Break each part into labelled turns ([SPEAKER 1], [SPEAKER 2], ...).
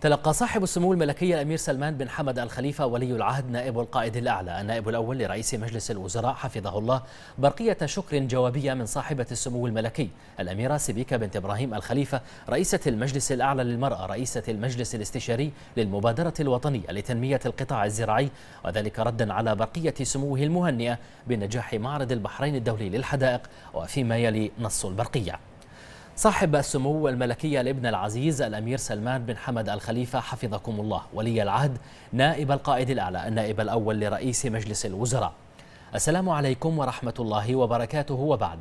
[SPEAKER 1] تلقى صاحب السمو الملكي الأمير سلمان بن حمد الخليفة ولي العهد نائب القائد الأعلى النائب الأول لرئيس مجلس الوزراء حفظه الله برقية شكر جوابية من صاحبة السمو الملكي الأميرة سبيكة بنت إبراهيم الخليفة رئيسة المجلس الأعلى للمرأة رئيسة المجلس الاستشاري للمبادرة الوطنية لتنمية القطاع الزراعي وذلك ردا على برقية سموه المهنئة بنجاح معرض البحرين الدولي للحدائق وفيما يلي نص البرقية صاحب السمو الملكية الابن العزيز الأمير سلمان بن حمد الخليفة حفظكم الله ولي العهد نائب القائد الأعلى النائب الأول لرئيس مجلس الوزراء السلام عليكم ورحمة الله وبركاته وبعد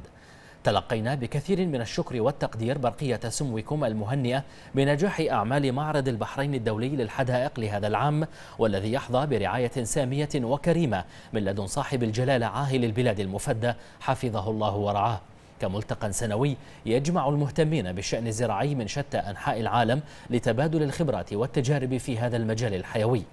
[SPEAKER 1] تلقينا بكثير من الشكر والتقدير برقية سموكم المهنئة بنجاح أعمال معرض البحرين الدولي للحدائق لهذا العام والذي يحظى برعاية سامية وكريمة من لدن صاحب الجلالة عاهل البلاد المفدى حفظه الله ورعاه كملتقى سنوي يجمع المهتمين بالشأن الزراعي من شتى أنحاء العالم لتبادل الخبرات والتجارب في هذا المجال الحيوي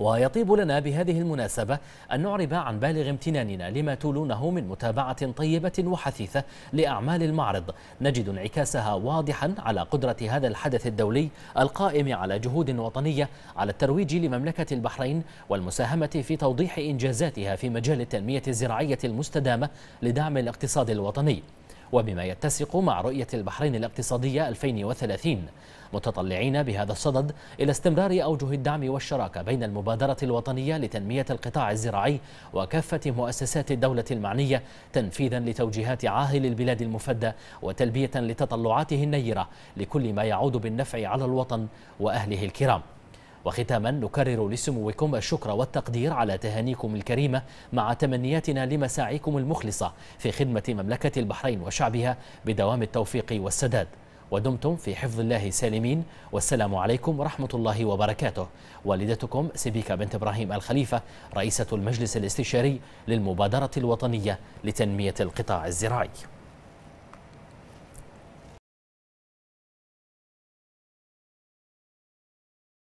[SPEAKER 1] ويطيب لنا بهذه المناسبة أن نعرب عن بالغ امتناننا لما تولونه من متابعة طيبة وحثيثة لأعمال المعرض نجد انعكاسها واضحا على قدرة هذا الحدث الدولي القائم على جهود وطنية على الترويج لمملكة البحرين والمساهمة في توضيح إنجازاتها في مجال التنمية الزراعية المستدامة لدعم الاقتصاد الوطني وبما يتسق مع رؤية البحرين الاقتصادية 2030 متطلعين بهذا الصدد إلى استمرار أوجه الدعم والشراكة بين المبادرة الوطنية لتنمية القطاع الزراعي وكافة مؤسسات الدولة المعنية تنفيذا لتوجيهات عاهل البلاد المفدى وتلبية لتطلعاته النيرة لكل ما يعود بالنفع على الوطن وأهله الكرام وختاما نكرر لسموكم الشكر والتقدير على تهانيكم الكريمة مع تمنياتنا لمساعيكم المخلصة في خدمة مملكة البحرين وشعبها بدوام التوفيق والسداد ودمتم في حفظ الله سالمين والسلام عليكم ورحمة الله وبركاته والدتكم سبيكة بنت إبراهيم الخليفة رئيسة المجلس الاستشاري للمبادرة الوطنية لتنمية القطاع الزراعي